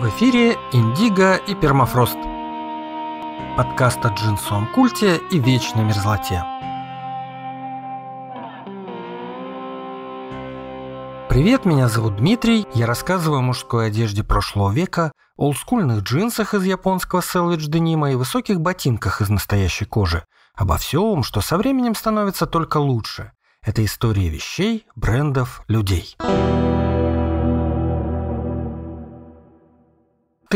В эфире «Индиго и пермафрост» Подкаст о джинсовом культе и вечной мерзлоте Привет, меня зовут Дмитрий, я рассказываю о мужской одежде прошлого века, олдскульных джинсах из японского селвидж денима и высоких ботинках из настоящей кожи, обо всем, что со временем становится только лучше. Это история вещей, брендов, людей. Музыка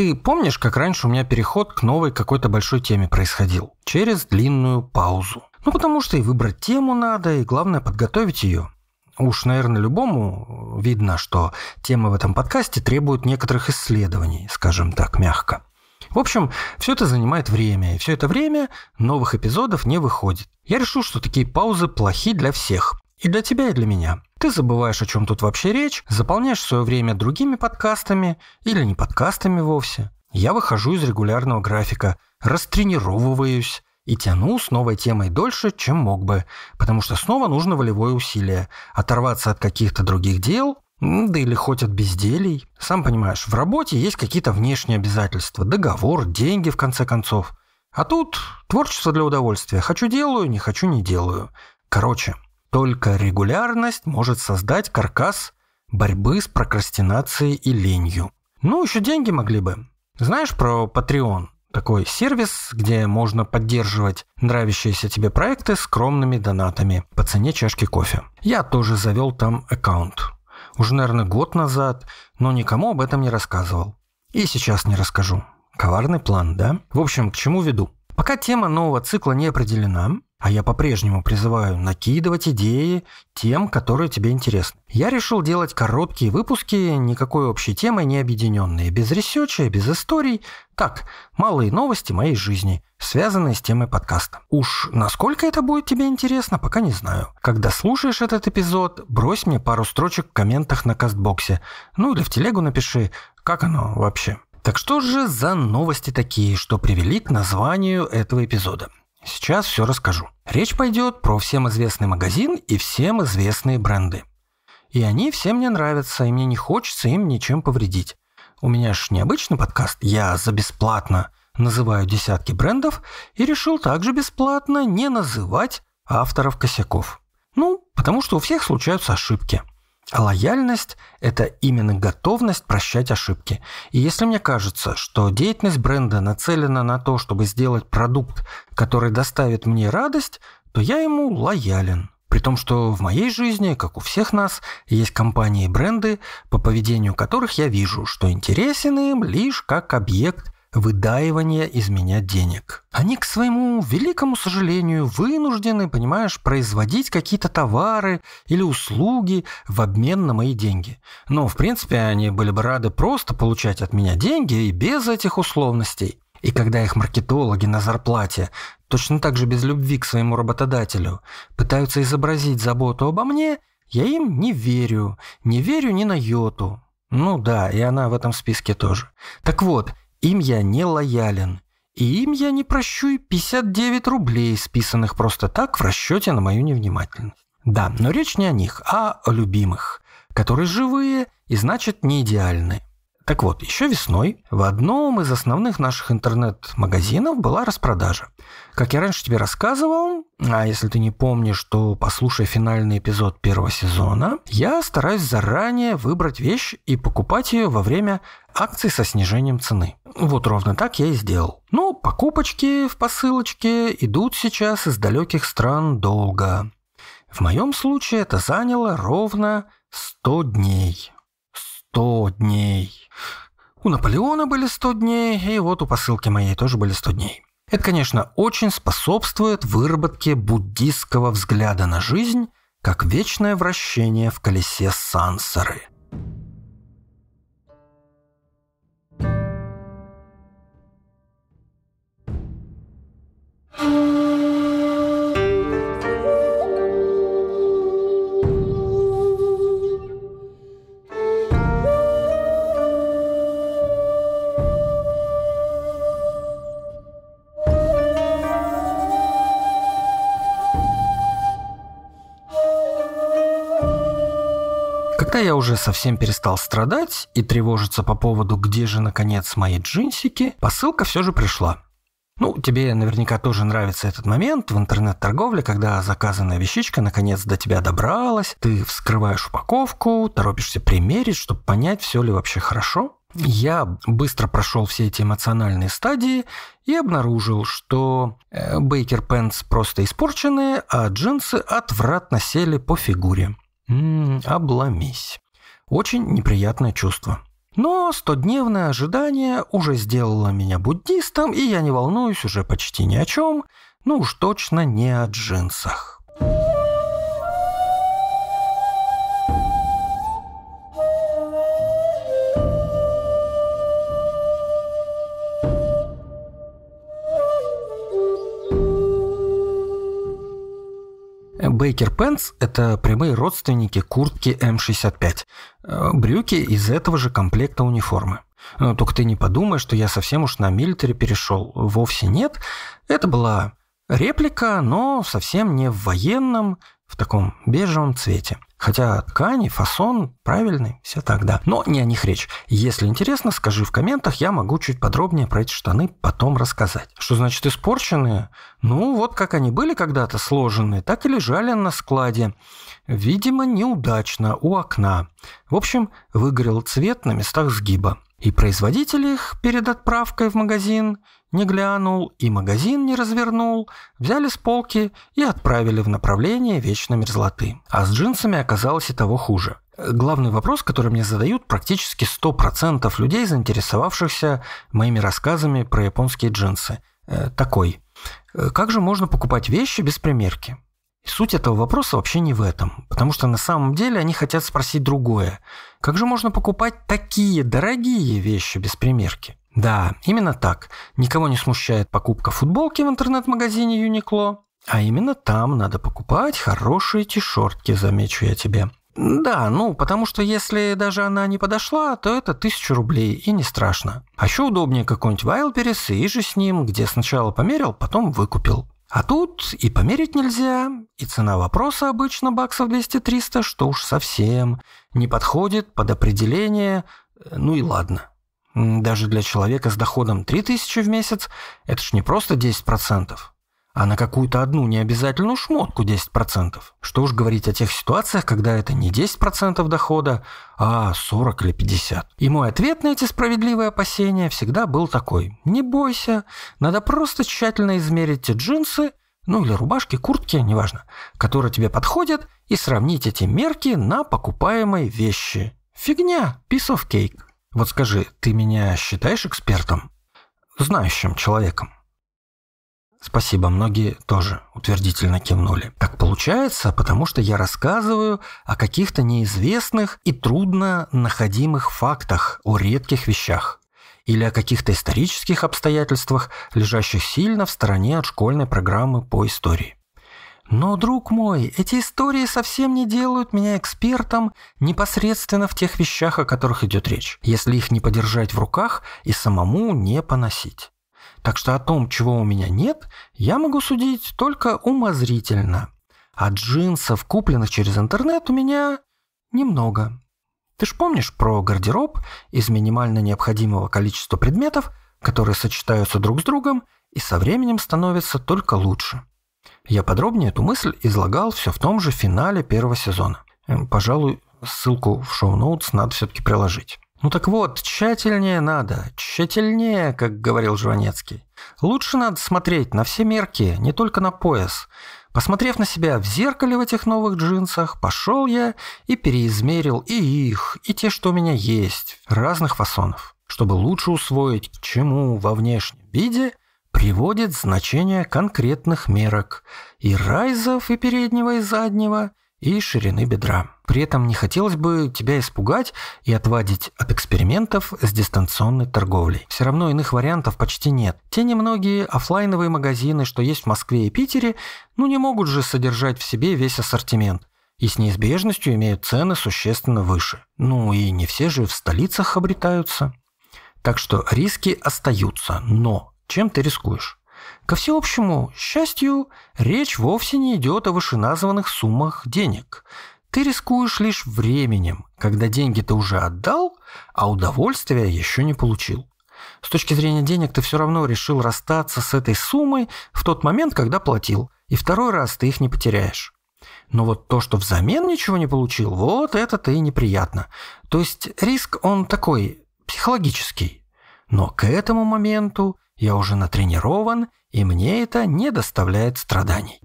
ты помнишь, как раньше у меня переход к новой какой-то большой теме происходил? Через длинную паузу. Ну, потому что и выбрать тему надо, и главное подготовить ее. Уж, наверное, любому видно, что темы в этом подкасте требуют некоторых исследований, скажем так, мягко. В общем, все это занимает время, и все это время новых эпизодов не выходит. Я решил, что такие паузы плохи для всех. И для тебя, и для меня. Ты забываешь, о чем тут вообще речь, заполняешь свое время другими подкастами или не подкастами вовсе. Я выхожу из регулярного графика, растренировываюсь и тяну с новой темой дольше, чем мог бы, потому что снова нужно волевое усилие, оторваться от каких-то других дел, да или хоть от безделий. Сам понимаешь, в работе есть какие-то внешние обязательства, договор, деньги в конце концов. А тут творчество для удовольствия. Хочу делаю, не хочу не делаю. Короче, только регулярность может создать каркас борьбы с прокрастинацией и ленью. Ну, еще деньги могли бы. Знаешь про Patreon? Такой сервис, где можно поддерживать нравящиеся тебе проекты скромными донатами по цене чашки кофе. Я тоже завел там аккаунт. Уже, наверное, год назад, но никому об этом не рассказывал. И сейчас не расскажу. Коварный план, да? В общем, к чему веду? Пока тема нового цикла не определена, а я по-прежнему призываю накидывать идеи тем, которые тебе интересны. Я решил делать короткие выпуски, никакой общей темой не объединенные, без ресеча, без историй. Так, малые новости моей жизни, связанные с темой подкаста. Уж насколько это будет тебе интересно, пока не знаю. Когда слушаешь этот эпизод, брось мне пару строчек в комментах на кастбоксе. Ну или в телегу напиши, как оно вообще. Так что же за новости такие, что привели к названию этого эпизода? Сейчас все расскажу. Речь пойдет про всем известный магазин и всем известные бренды. И они всем мне нравятся, и мне не хочется им ничем повредить. У меня же необычный подкаст, я за бесплатно называю десятки брендов и решил также бесплатно не называть авторов косяков. Ну, потому что у всех случаются ошибки. А лояльность – это именно готовность прощать ошибки. И если мне кажется, что деятельность бренда нацелена на то, чтобы сделать продукт, который доставит мне радость, то я ему лоялен. При том, что в моей жизни, как у всех нас, есть компании и бренды, по поведению которых я вижу, что интересен им лишь как объект – выдаивания из меня денег. Они, к своему великому сожалению, вынуждены, понимаешь, производить какие-то товары или услуги в обмен на мои деньги. Но, ну, в принципе, они были бы рады просто получать от меня деньги и без этих условностей. И когда их маркетологи на зарплате, точно так же без любви к своему работодателю, пытаются изобразить заботу обо мне, я им не верю, не верю ни на йоту. Ну да, и она в этом списке тоже. Так вот, им я не лоялен, и им я не прощу и 59 рублей, списанных просто так в расчете на мою невнимательность. Да, но речь не о них, а о любимых, которые живые и, значит, не идеальны. Так вот, еще весной в одном из основных наших интернет-магазинов была распродажа. Как я раньше тебе рассказывал, а если ты не помнишь, то послушай финальный эпизод первого сезона, я стараюсь заранее выбрать вещь и покупать ее во время акций со снижением цены. Вот ровно так я и сделал. Но ну, покупочки в посылочке идут сейчас из далеких стран долго. В моем случае это заняло ровно 100 дней. Сто дней. У Наполеона были сто дней, и вот у посылки моей тоже были сто дней. Это, конечно, очень способствует выработке буддийского взгляда на жизнь как вечное вращение в колесе сансары. thank you Тогда я уже совсем перестал страдать и тревожиться по поводу, где же, наконец, мои джинсики, посылка все же пришла. Ну, тебе наверняка тоже нравится этот момент в интернет-торговле, когда заказанная вещичка наконец до тебя добралась, ты вскрываешь упаковку, торопишься примерить, чтобы понять, все ли вообще хорошо. Я быстро прошел все эти эмоциональные стадии и обнаружил, что Бейкер э, Пенс просто испорчены, а джинсы отвратно сели по фигуре. М-м, обломись. Очень неприятное чувство. Но стодневное ожидание уже сделало меня буддистом, и я не волнуюсь уже почти ни о чем, ну уж точно не о джинсах. Бейкер Пенс – это прямые родственники куртки М65, э, брюки из этого же комплекта униформы. Но э, только ты не подумай, что я совсем уж на милитари перешел. Вовсе нет. Это была реплика, но совсем не в военном, в таком бежевом цвете. Хотя ткани, фасон правильный, все так, да. Но не о них речь. Если интересно, скажи в комментах, я могу чуть подробнее про эти штаны потом рассказать. Что значит испорченные? Ну, вот как они были когда-то сложены, так и лежали на складе. Видимо, неудачно, у окна. В общем, выгорел цвет на местах сгиба. И производитель их перед отправкой в магазин не глянул и магазин не развернул, взяли с полки и отправили в направление вечной мерзлоты. А с джинсами оказалось и того хуже. Главный вопрос, который мне задают практически 100% людей, заинтересовавшихся моими рассказами про японские джинсы, э, такой. Э, как же можно покупать вещи без примерки? суть этого вопроса вообще не в этом, потому что на самом деле они хотят спросить другое. Как же можно покупать такие дорогие вещи без примерки? Да, именно так. Никого не смущает покупка футболки в интернет-магазине Uniqlo, а именно там надо покупать хорошие тишортки, замечу я тебе. Да, ну, потому что если даже она не подошла, то это тысяча рублей и не страшно. А еще удобнее какой-нибудь Wildberries и же с ним, где сначала померил, потом выкупил. А тут и померить нельзя, и цена вопроса обычно баксов 200-300, что уж совсем не подходит под определение, э, ну и ладно. Даже для человека с доходом 3000 в месяц это ж не просто 10%, а на какую-то одну необязательную шмотку 10%. Что уж говорить о тех ситуациях, когда это не 10% дохода, а 40 или 50. И мой ответ на эти справедливые опасения всегда был такой. Не бойся, надо просто тщательно измерить те джинсы, ну или рубашки, куртки, неважно, которые тебе подходят, и сравнить эти мерки на покупаемые вещи. Фигня, piece of cake. Вот скажи, ты меня считаешь экспертом? Знающим человеком? Спасибо, многие тоже утвердительно кивнули. Так получается, потому что я рассказываю о каких-то неизвестных и трудно находимых фактах, о редких вещах или о каких-то исторических обстоятельствах, лежащих сильно в стороне от школьной программы по истории. Но, друг мой, эти истории совсем не делают меня экспертом непосредственно в тех вещах, о которых идет речь, если их не подержать в руках и самому не поносить. Так что о том, чего у меня нет, я могу судить только умозрительно. А джинсов, купленных через интернет, у меня немного. Ты ж помнишь про гардероб из минимально необходимого количества предметов, которые сочетаются друг с другом и со временем становятся только лучше. Я подробнее эту мысль излагал все в том же финале первого сезона. Пожалуй, ссылку в шоу-ноутс надо все-таки приложить. Ну так вот, тщательнее надо, тщательнее, как говорил Жванецкий. Лучше надо смотреть на все мерки, не только на пояс. Посмотрев на себя в зеркале в этих новых джинсах, пошел я и переизмерил и их, и те, что у меня есть, разных фасонов, чтобы лучше усвоить, к чему во внешнем виде приводит значение конкретных мерок и райзов, и переднего, и заднего – и ширины бедра. При этом не хотелось бы тебя испугать и отвадить от экспериментов с дистанционной торговлей. Все равно иных вариантов почти нет. Те немногие офлайновые магазины, что есть в Москве и Питере, ну не могут же содержать в себе весь ассортимент и с неизбежностью имеют цены существенно выше. Ну и не все же в столицах обретаются. Так что риски остаются, но чем ты рискуешь? Ко всеобщему счастью, речь вовсе не идет о вышеназванных суммах денег. Ты рискуешь лишь временем, когда деньги ты уже отдал, а удовольствия еще не получил. С точки зрения денег ты все равно решил расстаться с этой суммой в тот момент, когда платил, и второй раз ты их не потеряешь. Но вот то, что взамен ничего не получил, вот это-то и неприятно. То есть риск он такой психологический. Но к этому моменту я уже натренирован, и мне это не доставляет страданий.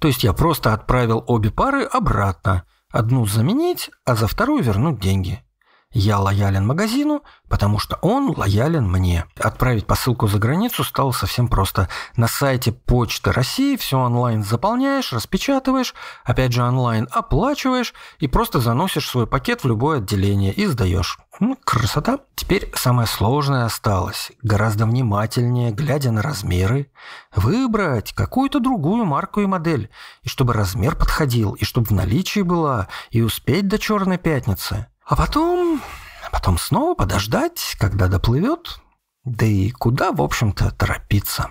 То есть я просто отправил обе пары обратно. Одну заменить, а за вторую вернуть деньги. Я лоялен магазину, потому что он лоялен мне. Отправить посылку за границу стало совсем просто. На сайте Почты России все онлайн заполняешь, распечатываешь, опять же онлайн оплачиваешь и просто заносишь свой пакет в любое отделение и сдаешь. Ну, красота. Теперь самое сложное осталось. Гораздо внимательнее, глядя на размеры, выбрать какую-то другую марку и модель, и чтобы размер подходил, и чтобы в наличии была, и успеть до черной пятницы. А потом... А потом снова подождать, когда доплывет. Да и куда, в общем-то, торопиться.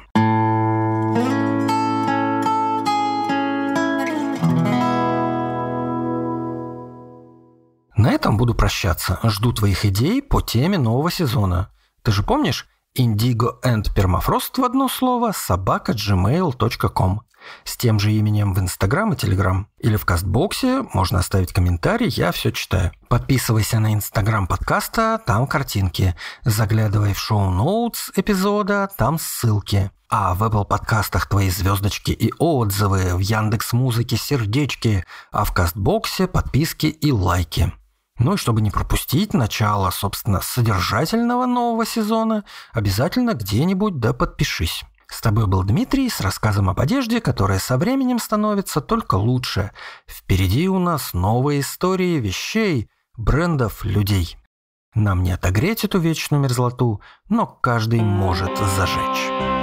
На этом буду прощаться. Жду твоих идей по теме нового сезона. Ты же помнишь? Indigo and Permafrost в одно слово собака gmail.com с тем же именем в Инстаграм и Телеграм. Или в Кастбоксе можно оставить комментарий, я все читаю. Подписывайся на Инстаграм подкаста, там картинки. Заглядывай в шоу-ноутс эпизода, там ссылки. А в Apple подкастах твои звездочки и отзывы, в Яндекс Музыке сердечки, а в Кастбоксе подписки и лайки. Ну и чтобы не пропустить начало, собственно, содержательного нового сезона, обязательно где-нибудь да подпишись. С тобой был Дмитрий с рассказом об одежде, которая со временем становится только лучше. Впереди у нас новые истории вещей, брендов, людей. Нам не отогреть эту вечную мерзлоту, но каждый может зажечь.